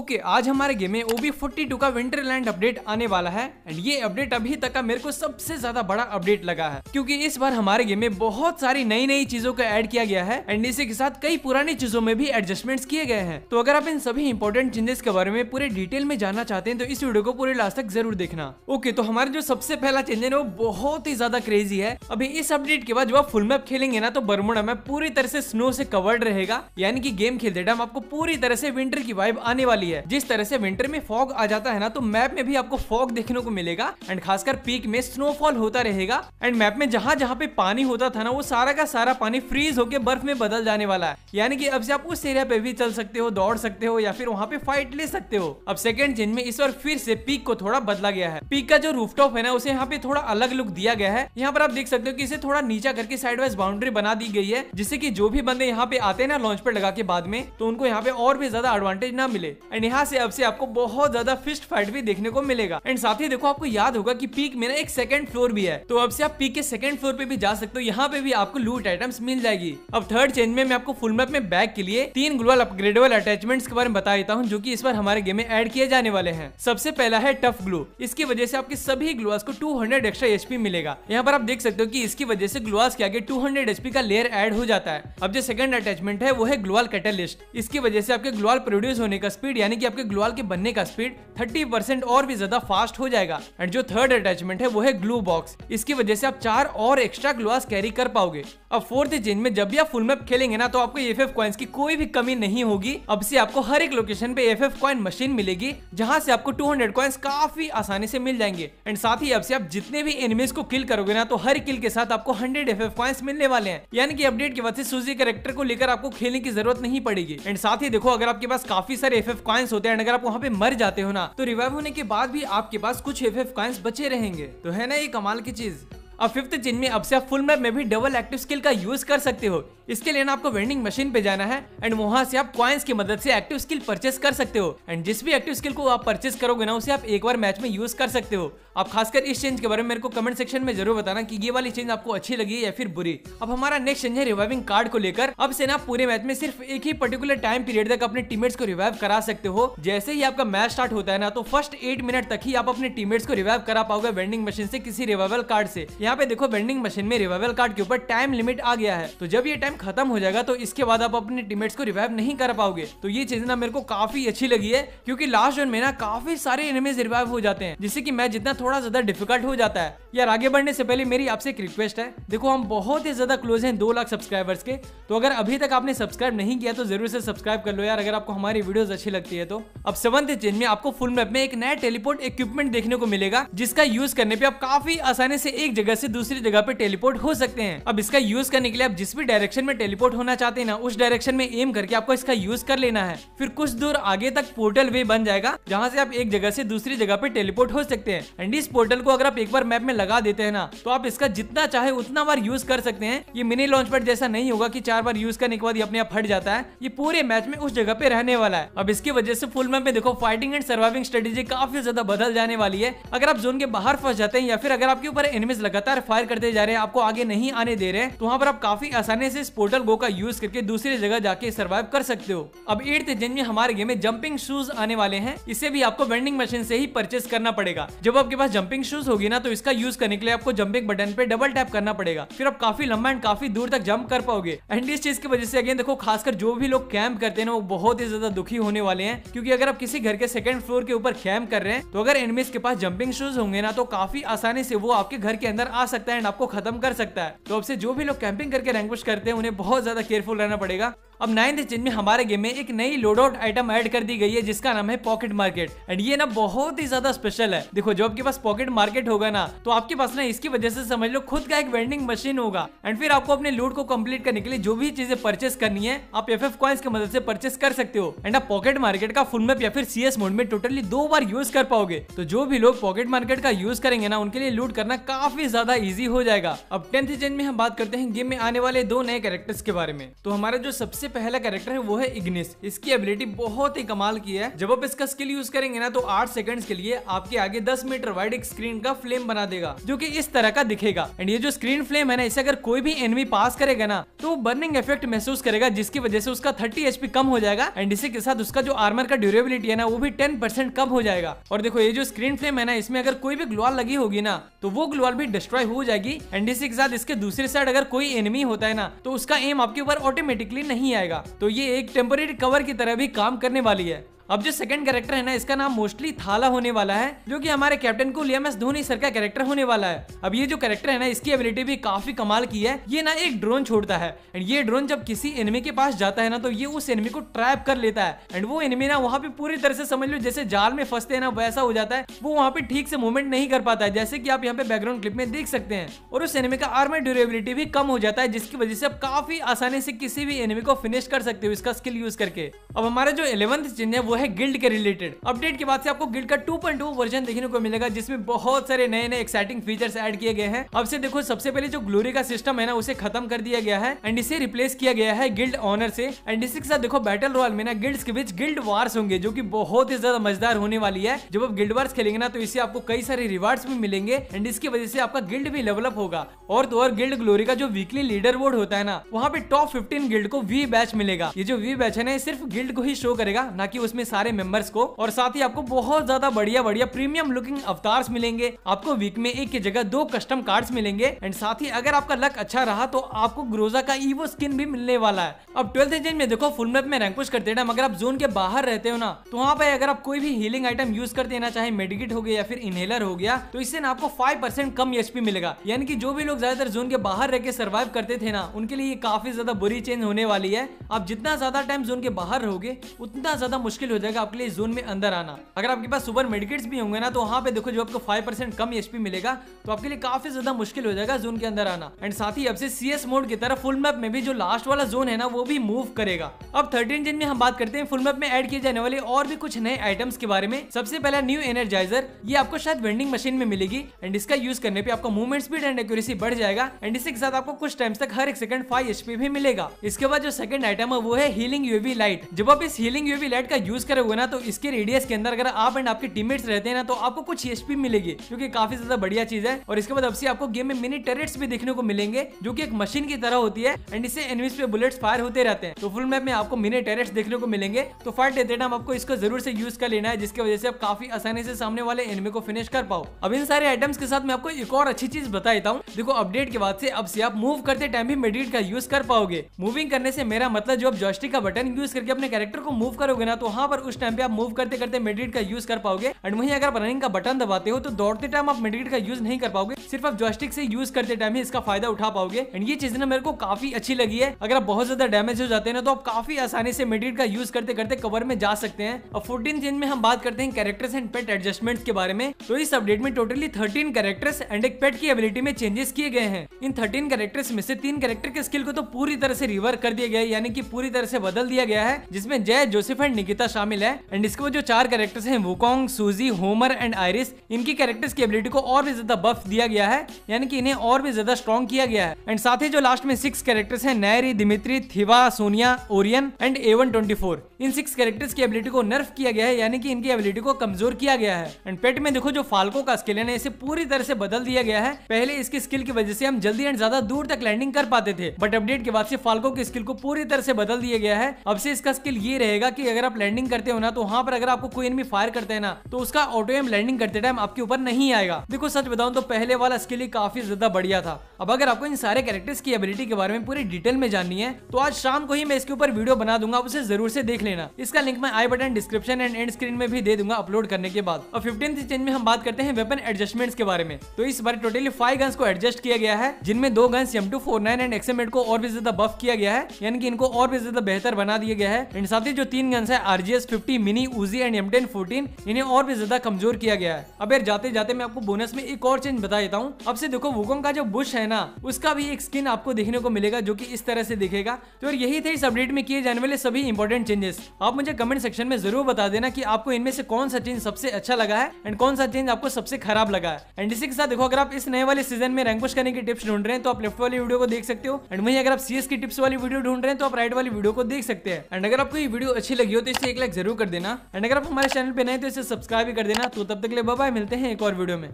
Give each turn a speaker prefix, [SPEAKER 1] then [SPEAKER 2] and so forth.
[SPEAKER 1] okay okay, आज हमारे game में ओबी फोर्टी टू का विंटरलैंड अपडेट आने वाला है एंड ये अपडेट अभी तक का मेरे को सबसे ज्यादा बड़ा अपडेट लगा है क्योंकि इस बार हमारे गेम में बहुत सारी नई नई चीजों को ऐड किया गया है एंड इसी के साथ कई पुरानी चीजों में भी एडजस्टमेंट्स किए गए हैं तो अगर आप इन सभी इम्पोर्टेंट चेंजेस के बारे में पूरे डिटेल में जानना चाहते हैं तो इस वीडियो को पूरे लास्ट तक जरूर देखना ओके okay, तो हमारे जो सबसे पहला चेंज है वो बहुत ही ज्यादा क्रेजी है अभी इस अपडेट के बाद जब आप फुल मैप खेलेंगे ना तो बर्मुडा मैप पूरी तरह से स्नो से कवर्ड रहेगा यानी कि गेम खेलते टाइम आपको पूरी तरह से विंटर की वाइब आने वाली रही है जिस तरह से विंटर में फॉग आ जाता है ना तो मैप में भी आपको फॉग देखने को मिलेगा एंड खासकर पीक में स्नोफॉल होता रहेगा एंड मैप में जहाँ जहाँ पे पानी होता था ना वो सारा का सारा पानी फ्रीज होकर बर्फ में बदल जाने वाला है यानी कि अब से आप उस एरिया पे भी चल सकते हो दौड़ सकते हो या फिर वहाँ पे फाइट ले सकते हो अब सेकंड चेंज में इस बार फिर से पीक को थोड़ा बदला गया है पीक का जो रूफटॉप है ना उसे यहाँ पे थोड़ा अलग लुक दिया गया है यहाँ पर आप देख सकते हो कि इसे थोड़ा नीचा करके साइड वाइज बाउंड्री बना दी गई है जिससे की जो भी बंदे यहाँ पे आते हैं ना लॉन्च पर लगा के बाद में तो उनको यहाँ पे और भी ज्यादा एडवांटेज ना मिले एंड यहाँ से अब से आपको बहुत ज्यादा फिस्ट फाइट भी देखने को मिलेगा एंड साथ ही देखो आपको याद होगा की पीक में ना एक सेकंड फ्लोर भी है तो अब से आप पीक के सेकंड फ्लोर पे भी जा सकते हो यहाँ पे भी आपको लूट आइटम्स मिल जाएगी अब थर्ड चेंज में मैं आपको फुल मैप में बैग के लिए तीन ग्लोबल अपग्रेडेबल अटैचमेंट्स के बारे में बता देता हूँ जो की इस बार हमारे गेम में एड किए जाने वाले हैं सबसे पहला है टफ ग्लो इसकी वजह से आपके सभी ग्लोअर्स को 200 एक्स्ट्रा एचपी मिलेगा यहाँ पर आप देख सकते हो कि इसकी वजह से ग्लोअर्स के आगे 200 एचपी का लेयर एड हो जाता है अब जो सेकंड अटैचमेंट है वो है ग्लोअल कैटलिस्ट इसकी वजह से आपके ग्लोअल प्रोड्यूस होने का स्पीड यानी कि आपके ग्लूवाल के बनने का स्पीड 30% और भी ज्यादा फास्ट हो जाएगा एंड जो थर्ड अटैचमेंट है वो है ग्लू बॉक्स इसकी वजह से आप चार और एक्स्ट्रा ग्लूवास कैरी कर पाओगे अब फोर्थ चेंज में जब भी आप फुल मैप खेलेंगे ना तो आपको एफ एफ की कोई भी कमी नहीं होगी अब से आपको हर एक लोकेशन पे एफ एफ कॉइन मशीन मिलेगी जहाँ से आपको 200 हंड्रेड काफी आसानी से मिल जाएंगे एंड साथ ही अब से आप जितने भी एनिमीज को किल करोगे ना तो हर किल के साथ आपको हंड्रेड एफ एफ कॉइन्स मिलने वाले हैं यानी कि अपडेट के बाद से सूजी कैरेक्टर को लेकर आपको खेलने की जरूरत नहीं पड़ेगी एंड साथ ही देखो अगर आपके पास काफी सारे एफ एफ कॉइन्स होते हैं अगर आप वहाँ पे मर जाते हो ना तो रिवाइव होने के बाद भी आपके पास कुछ एफ एफ कॉइन्स बचे रहेंगे तो है ना ये कमाल की चीज और फिफ्थ जिन में अब से आप फुल मैप में भी डबल एक्टिव स्किल का यूज कर सकते हो इसके लिए ना आपको वेंडिंग मशीन पे जाना है एंड वहाँ से आप क्वाइंस की मदद से एक्टिव स्किल परचेस कर सकते हो एंड जिस भी एक्टिव स्किल को आप परचेस करोगे ना उसे आप एक बार मैच में यूज कर सकते हो आप खासकर इस चेंज के बारे में मेरे को कमेंट सेक्शन में जरूर बताना कि ये वाली चेंज आपको अच्छी लगी या फिर बुरी अब हमारा नेक्स्ट चेंज है रिवाइविंग कार्ड को लेकर अब सेना पूरे मैच में सिर्फ एक ही पर्टिकुलर टाइम पीरियड तक अपने टीममेट्स को रिवाइव करा सकते हो जैसे ही आपका मैच स्टार्ट होता है ना तो फर्स्ट एट मिनट तक ही आप अपने टीममेट्स को रिवाइव करा पाओगे वेंडिंग मशीन से किसी रिवाइवल कार्ड से यहाँ पे देखो वेंडिंग मशीन में रिवाइवल कार्ड के ऊपर टाइम लिमिट आ गया है तो जब ये टाइम खत्म हो जाएगा तो इसके बाद आप अपने टीममेट्स को रिवाइव नहीं कर पाओगे तो ये चीज ना मेरे को काफी अच्छी लगी है क्योंकि लास्ट जोन में ना काफी सारे एनिमीज रिवाइव हो जाते हैं जिससे की मैच जितना थोड़ा ज्यादा डिफिकल्ट हो जाता है यार आगे बढ़ने से पहले मेरी आपसे एक रिक्वेस्ट है देखो हम बहुत ही ज्यादा क्लोज हैं दो लाख सब्सक्राइबर्स के तो अगर अभी तक आपने सब्सक्राइब नहीं किया तो जरूर से सब्सक्राइब कर लो यार अगर आपको हमारी वीडियो अच्छी लगती है तो अब सेवंथ चेन में आपको फुल मैप में एक नया टेलीपोर्ट इक्विपमेंट देखने को मिलेगा जिसका यूज करने पे आप काफी आसानी से एक जगह से दूसरी जगह पे टेलीपोर्ट हो सकते हैं अब इसका यूज करने के लिए आप जिस भी डायरेक्शन में टेलीपोर्ट होना चाहते हैं ना उस डायरेक्शन में एम करके आपको इसका यूज कर लेना है फिर कुछ दूर आगे तक पोर्टल वे बन जाएगा जहाँ से आप एक जगह से दूसरी जगह पे टेलीपोर्ट हो सकते हैं एंड इस पोर्टल को अगर आप एक बार मैप में लगा देते हैं ना तो आप इसका जितना चाहे उतना बार यूज कर सकते हैं ये मिनी लॉन्च पैड जैसा नहीं होगा की चार बार यूज करने के बाद ये अपने आप फट जाता है ये पूरे मैच में उस जगह पे रहने वाला है अब इसकी वजह से फुल मैप में देखो फाइटिंग एंड सर्वाइविंग स्ट्रेटेजी काफी ज्यादा बदल जाने वाली है अगर आप जोन के बाहर फंस जाते हैं या फिर अगर आपके ऊपर एनिमीज लगातार फायर करते जा रहे हैं आपको आगे नहीं आने दे रहे तो वहाँ पर आप काफी आसानी से इस पोर्टल गो का यूज करके दूसरी जगह जाके सर्वाइव कर सकते हो अब एट जिन में हमारे गेम में जंपिंग शूज आने वाले हैं इसे भी आपको वेंडिंग मशीन से ही परचेस करना पड़ेगा जब आपके पास जंपिंग शूज होगी ना तो इसका यूज करने के लिए आपको जंपिंग बटन पे डबल टैप करना पड़ेगा फिर आप काफी लंबा एंड काफी दूर तक जंप कर पाओगे एंड इस चीज की वजह से अगेन देखो खासकर जो भी लोग कैंप करते हैं वो बहुत ही ज्यादा दुखी होने वाले हैं क्योंकि अगर आप किसी घर के सेकंड फ्लोर के ऊपर कैंप कर रहे हैं तो अगर एनमीज के पास जंपिंग शूज होंगे ना तो काफी आसानी से वो आपके घर के अंदर आ सकता है एंड आपको खत्म कर सकता है तो आपसे जो भी लोग कैंपिंग करके रैंक करते हैं उन्हें बहुत ज्यादा केयरफुल रहना पड़ेगा अब नाइन्थ जिन में हमारे गेम में एक नई लोड आउट आइटम ऐड कर दी गई है जिसका नाम है पॉकेट मार्केट एंड ये ना बहुत ही ज्यादा स्पेशल है देखो जो आपके पास पॉकेट मार्केट होगा ना तो आपके पास ना इसकी वजह से समझ लो खुद का एक वेंडिंग मशीन होगा एंड फिर आपको अपने लूट को कम्प्लीट करने के लिए जो भी चीजें परचेस करनी है आप एफ एफ की मदद से परचेस कर सकते हो एंड आप पॉकेट मार्केट का फुल मैप या फिर सी मोड में टोटली दो बार यूज कर पाओगे तो जो भी लोग पॉकेट मार्केट का यूज करेंगे ना उनके लिए लूट करना काफी ज्यादा इजी हो जाएगा अब टेंथ जेन में हम बात करते हैं गेम में आने वाले दो नए कैरेक्टर्स के बारे में तो हमारा जो सबसे पहला कैरेक्टर है वो है इग्निस इसकी एबिलिटी बहुत ही कमाल की है जब आप इसका स्किल यूज करेंगे ना तो आठ सेकंड के लिए आपके आगे दस मीटर वाइड एक स्क्रीन का फ्लेम बना देगा जो की इस तरह का दिखेगा एंड ये जो स्क्रीन फ्लेम है ना इसे अगर कोई भी एनवी पास करेगा ना तो बर्निंग इफेक्ट महसूस करेगा जिसकी वजह से उसका थर्टी एच कम हो जाएगा एंड इसी के साथ उसका जो आर्मर का ड्यूरेबिलिटी है ना वो भी टेन परसेंट कम हो जाएगा और देखो ये जो स्क्रीन फ्लेम है ना इसमें अगर कोई भी ग्लोअल लगी होगी ना तो वो ग्लोअल भी डिस्ट्रॉय हो जाएगी एंड इसी के साथ इसके दूसरे साइड अगर कोई एनिमी होता है ना तो उसका एम आपके ऊपर ऑटोमेटिकली नहीं आएगा आएगा तो ये एक टेम्पोरेरी कवर की तरह भी काम करने वाली है अब जो सेकंड कैरेक्टर है ना इसका नाम मोस्टली थाला होने वाला है जो कि हमारे कैप्टन को एम एस धोनी सर का कैरेक्टर होने वाला है अब ये जो कैरेक्टर है ना इसकी एबिलिटी भी काफी कमाल की है ये ना एक ड्रोन छोड़ता है एंड ये ड्रोन जब किसी एनिमी के पास जाता है ना तो ये उस एनिमी को ट्रैप कर लेता है एंड वो एनिमी ना वहाँ पे पूरी तरह से समझ लो जैसे जाल में फंसते है ना वैसा हो जाता है वो वहाँ पे ठीक से मूवमेंट नहीं कर पाता है जैसे की आप यहाँ पे बैकग्राउंड क्लिप में देख सकते हैं और उस एनिमी का आर्मी ड्यूरेबिलिटी भी कम हो जाता है जिसकी वजह से आप काफी आसानी से किसी भी एनिमी को फिनिश कर सकते हो इसका स्किल यूज करके अब हमारा जो इलेवंथ चिन्ह है वो है गिल्ड के रिलेटेड अपडेट के बाद से आपको गिल्ड का 2.2 वर्जन देखने को मिलेगा जिसमें बहुत सारे नए नए एक्साइटिंग फीचर्स ऐड किए गए हैं अब से देखो सबसे पहले जो ग्लोरी का सिस्टम है ना उसे खत्म कर दिया गया है एंड इसे रिप्लेस किया गया है गिल्ड ऑनर से एंड इसी के साथ देखो बैटल रॉयल में ना गिल्ड के बीच गिल्ड वार्स होंगे जो की बहुत ही ज्यादा मजेदार होने वाली है जब आप गिल्ड वार्स खेलेंगे ना तो इसे आपको कई सारे रिवार्ड भी मिलेंगे एंड इसकी वजह से आपका गिल्ड भी डेवलप होगा और तो और गिल्ड ग्लोरी का जो वीकली लीडर बोर्ड होता है ना वहाँ पे टॉप 15 गिल्ड को वी बैच मिलेगा ये जो वी बैच है ना सिर्फ गिल्ड को ही शो करेगा ना कि उसमें सारे मेंबर्स को और साथ ही आपको बहुत ज्यादा बढ़िया बढ़िया प्रीमियम लुकिंग अवतार्स मिलेंगे आपको वीक में एक की जगह दो कस्टम कार्ड मिलेंगे एंड साथ ही अगर आपका लक अच्छा रहा तो आपको ग्रोजा का ईवो स्किन भी मिलने वाला है अब ट्वेल्थ एजेंट में देखो फुल मैप में रैंक पुश करते टाइम अगर आप जोन के बाहर रहते हो ना तो वहाँ पे अगर आप कोई भी हीलिंग आइटम यूज करते हैं ना चाहे मेडिकेट हो गया या फिर इनहेलर हो गया तो इससे ना आपको फाइव परसेंट कम एच e मिलेगा यानी कि जो भी लोग ज्यादातर जोन के बाहर रह के सर्वाइव करते थे ना उनके लिए काफी ज्यादा बुरी चेंज होने वाली है आप जितना ज्यादा टाइम जोन के बाहर रहोगे उतना ज्यादा मुश्किल मुश्किल हो जाएगा आपके लिए जोन में अंदर आना अगर आपके पास सुपर मेडिकेट्स भी होंगे ना तो वहाँ पे देखो जो आपको फाइव परसेंट कम एचपी मिलेगा तो आपके लिए काफी ज्यादा मुश्किल हो जाएगा जोन के अंदर आना एंड साथ ही अब से सीएस मोड की तरफ फुल मैप में भी जो लास्ट वाला जोन है ना वो भी मूव करेगा अब थर्टीन जन में हम बात करते हैं फुल मैप में एड किए जाने वाले और भी कुछ नए आइटम्स के बारे में सबसे पहला न्यू एनर्जाइजर ये आपको शायद वेंडिंग मशीन में मिलेगी एंड इसका यूज करने पे आपका मूवमेंट स्पीड एंड एक्यूरेसी बढ़ जाएगा एंड इसके साथ आपको कुछ टाइम तक हर एक सेकंड फाइव एचपी भी मिलेगा इसके बाद जो सेकंड आइटम है वो है हीलिंग यूवी लाइट जब आप इस हीलिंग यूवी लाइट का यूज यूज करोगे ना तो इसके रेडियस के अंदर अगर आप एंड आपके टीमेट्स रहते हैं ना तो आपको कुछ एचपी मिलेगी जो कि काफी ज्यादा बढ़िया चीज है और इसके बाद अब से आपको गेम में मिनी टेरेट्स भी देखने को मिलेंगे जो की एक मशीन की तरह होती है एंड इससे एनवीज पे बुलेट्स फायर होते रहते हैं तो फुल मैप में आपको मिनी टेरेट्स देखने को मिलेंगे तो फाइट देते हैं आपको इसको जरूर से यूज कर लेना है जिसकी वजह से आप काफी आसानी से सामने वाले एनमी को फिनिश कर पाओ अब इन सारे आइटम्स के साथ मैं आपको एक और अच्छी चीज बता देता हूँ देखो अपडेट के बाद से अब से आप मूव करते टाइम भी मेडिट का यूज कर पाओगे मूविंग करने से मेरा मतलब जो आप जॉस्टिक का बटन यूज करके अपने कैरेक्टर को मूव करोगे ना तो हाँ पर उस टाइम पे आप मूव करते करते मेडिट का यूज कर पाओगे एंड वहीं अगर आप रनिंग का बटन दबाते हो तो दौड़ते टाइम आप मेडिट का यूज नहीं कर पाओगे सिर्फ आप जॉस्टिक से यूज करते टाइम ही इसका फायदा उठा पाओगे एंड ये चीज ना मेरे को काफी अच्छी लगी है अगर आप बहुत ज्यादा डैमेज हो जाते हैं ना तो आप काफी आसानी से मेडिट का यूज करते करते कवर में जा सकते हैं और फोर्टीन दिन में हम बात करते हैं कैरेक्टर्स एंड पेट एडजस्टमेंट के बारे में तो इस अपडेट में टोटली थर्टीन कैरेक्टर्स एंड एक पेट की एबिलिटी में चेंजेस किए गए हैं इन थर्टीन कैरेक्टर्स में से तीन कैरेक्टर के स्किल को तो पूरी तरह से रिवर्क कर दिया गया यानी कि पूरी तरह से बदल दिया गया है जिसमें जय जोसेफ एंड निकिता शामिल है एंड इसके बाद जो चार कैरेक्टर्स हैं Wukong Suzy Homer and Iris इनकी कैरेक्टर्स की एबिलिटी को और भी ज्यादा बफ दिया गया है यानी कि इन्हें और भी ज्यादा स्ट्रॉन्ग किया गया है एंड साथ ही जो लास्ट में सिक्स कैरेक्टर्स हैं Nairi Dimitri Thiva Sonia Orion and Evan इन सिक्स कैरेक्टर्स की एबिलिटी को नर्फ किया गया है यानी कि इनकी एबिलिटी को कमजोर किया गया है एंड पेट में देखो जो फाल्को का स्किल है ना इसे पूरी तरह से बदल दिया गया है पहले इसकी स्किल की वजह से हम जल्दी एंड ज्यादा दूर तक लैंडिंग कर पाते थे बट अपडेट के बाद से फाल्को की स्किल को पूरी तरह से बदल दिया गया है अब से इसका स्किल ये रहेगा की अगर आप लैंडिंग लैंडिंग करते हो ना तो वहाँ पर अगर आपको कोई एनमी फायर करते हैं ना तो उसका ऑटो एम लैंडिंग करते टाइम आपके ऊपर नहीं आएगा देखो सच बताऊँ तो पहले वाला स्किल ही काफी ज्यादा बढ़िया था अब अगर आपको इन सारे कैरेक्टर्स की एबिलिटी के बारे में पूरी डिटेल में जाननी है तो आज शाम को ही मैं इसके ऊपर वीडियो बना दूंगा उसे जरूर से देख लेना इसका लिंक मैं I button description and end screen में भी दे दूंगा अपलोड करने के बाद और फिफ्टीन चेंज में हम बात करते हैं वेपन एडजस्टमेंट्स के बारे में तो इस बार टोटली फाइव गन्स को एडजस्ट किया गया है जिनमें दो guns M two four nine and XM को और भी ज्यादा बफ किया गया है यानी कि इनको और भी ज्यादा बेहतर बना दिया गया है एंड साथ ही जो तीन गन्स है RGS S fifty mini Uzi and M ten fourteen इन्हें और भी ज्यादा कमजोर किया गया है अब यार जाते जाते मैं आपको बोनस में एक और चेंज बता देता हूँ अब से देखो वोकोंग का जो बुश है ना उसका भी एक स्किन आपको देखने को मिलेगा जो की इस तरह से दिखेगा तो यार यही थे इस अपडेट में किए जाने वाले सभी इंपॉर्टेंट चेंजेस आप मुझे कमेंट सेक्शन में जरूर बता देना की आपको इनमें से कौन सा चेंज सबसे अच्छा लगा है एंड कौन सा चेंज आपको सबसे खराब लगा है एंड इसी के साथ देखो अगर आप इस नए वाले सीजन में रैंक पुश करने की टिप्स ढूंढ रहे हैं तो आप लेफ्ट वाली वीडियो को देख सकते हो एंड वही अगर आप सीएस की टिप्स वाली वीडियो ढूंढ रहे हैं तो आप राइट वाली वीडियो को देख सकते हैं एंड अगर आपको ये वीडियो अच्छी लगी हो तो इसे एक लाइक लाइक जरूर कर देना एंड अगर आप हमारे चैनल पे नए तो इसे सब्सक्राइब भी कर देना तो तब तक ले बाय मिलते हैं एक और वीडियो में